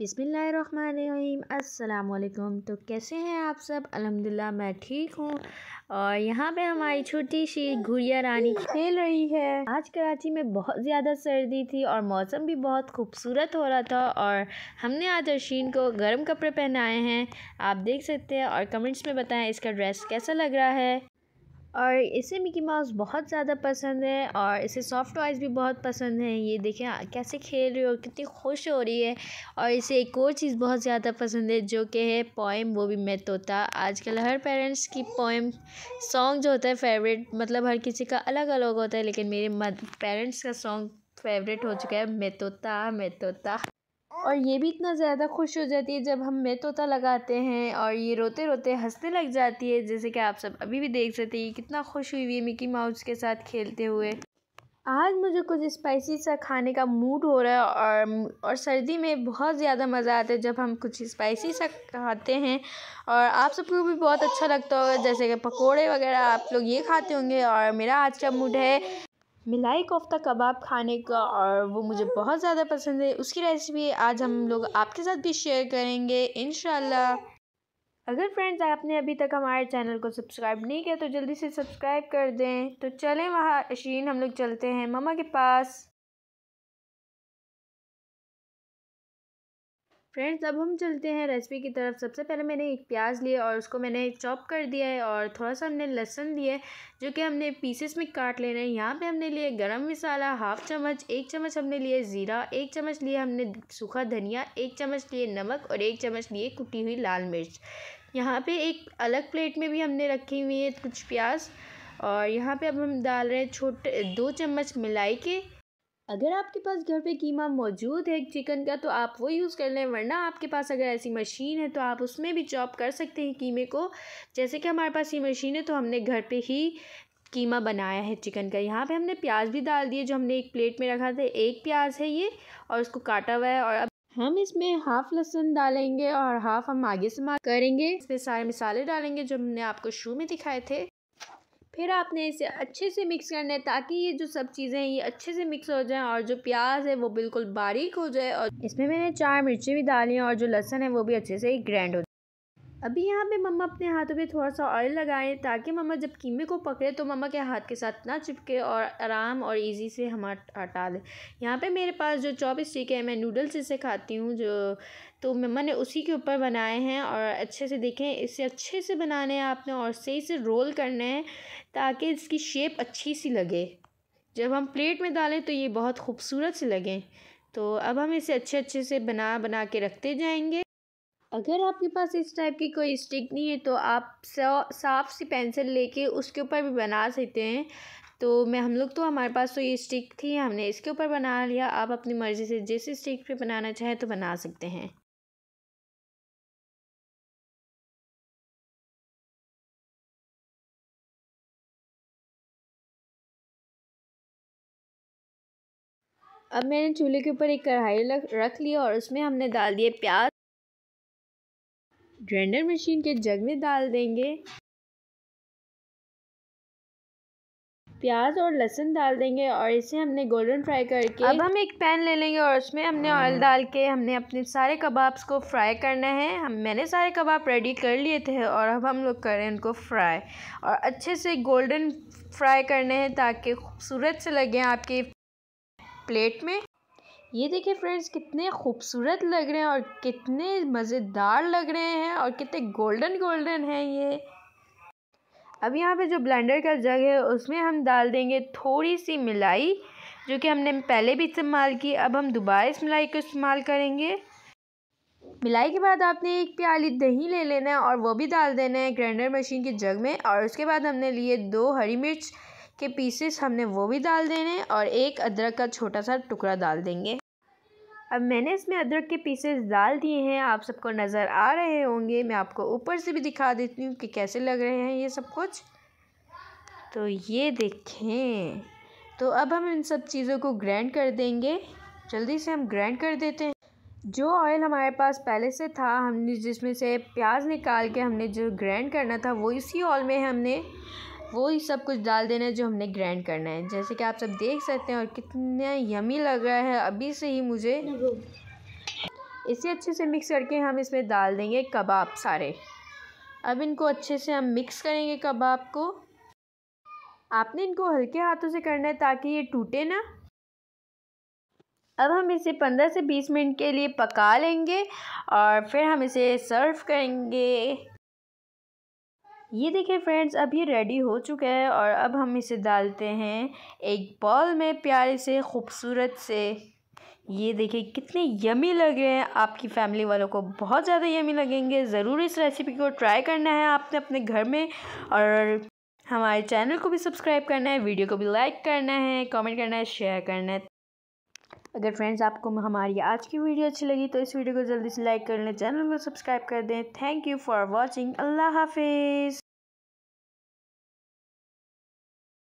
बिसमीम् अल्लाम तो कैसे हैं आप सब अलहमदिल्ला मैं ठीक हूँ और यहाँ पे हमारी छोटी सी घुड़िया रानी खेल रही है आज कराची में बहुत ज़्यादा सर्दी थी और मौसम भी बहुत खूबसूरत हो रहा था और हमने आज अर्शीन को गर्म कपड़े पहनाए हैं आप देख सकते हैं और कमेंट्स में बताएं इसका ड्रेस कैसा लग रहा है और इसे मिकी माउस बहुत ज़्यादा पसंद है और इसे सॉफ्ट टॉयज़ भी बहुत पसंद है ये देखें कैसे खेल रही हो कितनी खुश हो रही है और इसे एक और चीज़ बहुत ज़्यादा पसंद है जो कि है पोएम वो भी मैं तोता आजकल हर पेरेंट्स की पोएम सॉन्ग जो होता है फेवरेट मतलब हर किसी का अलग अलग होता है लेकिन मेरे पेरेंट्स का सॉन्ग फेवरेट हो चुका है मैं तोता मैं तोता और ये भी इतना ज़्यादा खुश हो जाती है जब हम मैं तोता लगाते हैं और ये रोते रोते हंसने लग जाती है जैसे कि आप सब अभी भी देख सकते हैं कितना खुश हुई है मिकी माउस के साथ खेलते हुए आज मुझे कुछ स्पाइसी सा खाने का मूड हो रहा है और और सर्दी में बहुत ज़्यादा मज़ा आता है जब हम कुछ स्पाइसी सा खाते हैं और आप सबको भी बहुत अच्छा लगता होगा जैसे कि पकोड़े वगैरह आप लोग ये खाते होंगे और मेरा आज का मूड है मिलाई कोफ्ता कबाब खाने का और वो मुझे बहुत ज़्यादा पसंद है उसकी रेसिपी आज हम लोग आपके साथ भी शेयर करेंगे इन अगर फ्रेंड्स आपने अभी तक हमारे चैनल को सब्सक्राइब नहीं किया तो जल्दी से सब्सक्राइब कर दें तो चलें वहाँ अशीन हम लोग चलते हैं ममा के पास फ्रेंड्स अब हम चलते हैं रेसिपी की तरफ सबसे पहले मैंने एक प्याज लिया और उसको मैंने चॉप कर दिया है और थोड़ा सा हमने लहसन लिया है जो कि हमने पीसेस में काट लेना है यहाँ पे हमने लिए गरम मसाला हाफ चम्मच एक चम्मच हमने लिए ज़ीरा एक चम्मच लिए हमने सूखा धनिया एक चम्मच लिए नमक और एक चम्मच लिए कुटी हुई लाल मिर्च यहाँ पर एक अलग प्लेट में भी हमने रखी हुई है कुछ प्याज और यहाँ पर अब हम डाल रहे हैं छोटे दो चम्मच मिलाई के अगर आपके पास घर पे कीमा मौजूद है चिकन का तो आप वो यूज़ कर लें वरना आपके पास अगर ऐसी मशीन है तो आप उसमें भी चॉप कर सकते हैं कीमे को जैसे कि हमारे पास ये मशीन है तो हमने घर पे ही कीमा बनाया है चिकन का यहाँ पे हमने प्याज भी डाल दिए जो हमने एक प्लेट में रखा था एक प्याज है ये और उसको काटा हुआ है और अब हम इसमें हाफ़ लहसुन डालेंगे और हाफ़ हम आगे से मार करेंगे इसमें सारे मसाले डालेंगे जो हमने आपको शुरू में दिखाए थे फिर आपने इसे अच्छे से मिक्स करना है ताकि ये जो सब चीज़ें हैं ये अच्छे से मिक्स हो जाएं और जो प्याज है वो बिल्कुल बारीक हो जाए और इसमें मैंने चार मिर्ची भी डाली हैं और जो लहसन है वो भी अच्छे से ग्रैंड हो अभी यहाँ पे मम्मा अपने हाथों पे थोड़ा सा ऑयल लगाएं ताकि मम्मा जब कीमे को पकड़े तो मम्मा के हाथ के साथ ना चिपके और आराम और इजी से हम हटा दें यहाँ पे मेरे पास जो चॉप स्टिक है मैं नूडल्स इसे खाती हूँ जो तो मम्मा ने उसी के ऊपर बनाए हैं और अच्छे से देखें इसे अच्छे से बनाने हैं आपने और सही से रोल करने हैं ताकि इसकी शेप अच्छी सी लगे जब हम प्लेट में डालें तो ये बहुत खूबसूरत से लगें तो अब हम इसे अच्छे अच्छे से बना बना के रखते जाएंगे अगर आपके पास इस टाइप की कोई स्टिक नहीं है तो आप साफ सी पेंसिल लेके उसके ऊपर भी बना सकते हैं तो मैं हम लोग तो हमारे पास तो ये स्टिक थी हमने इसके ऊपर बना लिया आप अपनी मर्ज़ी से जिस स्टिक पे बनाना चाहें तो बना सकते हैं अब मैंने चूल्हे के ऊपर एक कढ़ाई रख लिया और उसमें हमने डाल दिए प्याज ग्राइंडर मशीन के जग में डाल देंगे प्याज और लहसुन डाल देंगे और इसे हमने गोल्डन फ्राई करके अब हम एक पैन ले लेंगे और उसमें हमने ऑयल हाँ। डाल के हमने अपने सारे कबाब्स को फ्राई करना है हम मैंने सारे कबाब रेडी कर लिए थे और अब हम लोग करें उनको फ्राई और अच्छे से गोल्डन फ्राई करने हैं ताकि खूबसूरत से लगें आपके प्लेट में ये देखिए फ्रेंड्स कितने खूबसूरत लग रहे हैं और कितने मज़ेदार लग रहे हैं और कितने गोल्डन गोल्डन हैं ये अब यहाँ पे जो ब्लेंडर का जग है उसमें हम डाल देंगे थोड़ी सी मिलाई जो कि हमने पहले भी इस्तेमाल की अब हम दोबारा इस मिलाई को इस्तेमाल करेंगे मिलाई के बाद आपने एक प्याली दही ले लेना है और वो भी डाल देना है ग्राइंडर मशीन के जग में और उसके बाद हमने लिए दो हरी मिर्च के पीसेस हमने वो भी डाल देने और एक अदरक का छोटा सा टुकड़ा डाल देंगे अब मैंने इसमें अदरक के पीसेस डाल दिए हैं आप सबको नज़र आ रहे होंगे मैं आपको ऊपर से भी दिखा देती हूँ कि कैसे लग रहे हैं ये सब कुछ तो ये देखें तो अब हम इन सब चीज़ों को ग्राइंड कर देंगे जल्दी से हम ग्राइंड कर देते हैं जो ऑयल हमारे पास पहले से था हमने जिसमें से प्याज निकाल के हमने जो ग्राइंड करना था वो इसी ऑयल में हमने वो ही सब कुछ डाल देना है जो हमने ग्रैंड करना है जैसे कि आप सब देख सकते हैं और कितना यमी लग रहा है अभी से ही मुझे इसे अच्छे से मिक्स करके हम इसमें डाल देंगे कबाब सारे अब इनको अच्छे से हम मिक्स करेंगे कबाब को आपने इनको हल्के हाथों से करना है ताकि ये टूटे ना अब हम इसे 15 से 20 मिनट के लिए पका लेंगे और फिर हम इसे सर्व करेंगे ये देखिए फ्रेंड्स अब ये रेडी हो चुका है और अब हम इसे डालते हैं एक बॉल में प्यारे से खूबसूरत से ये देखिए कितने यमी लग रहे हैं आपकी फैमिली वालों को बहुत ज़्यादा यमी लगेंगे ज़रूर इस रेसिपी को ट्राई करना है आपने अपने घर में और हमारे चैनल को भी सब्सक्राइब करना है वीडियो को भी लाइक करना है कमेंट करना है शेयर करना है अगर फ्रेंड्स आपको हमारी आज की वीडियो अच्छी लगी तो इस वीडियो को जल्दी से लाइक कर लें चैनल को सब्सक्राइब कर दें थैंक यू फॉर वॉचिंग अल्लाह हाफिज़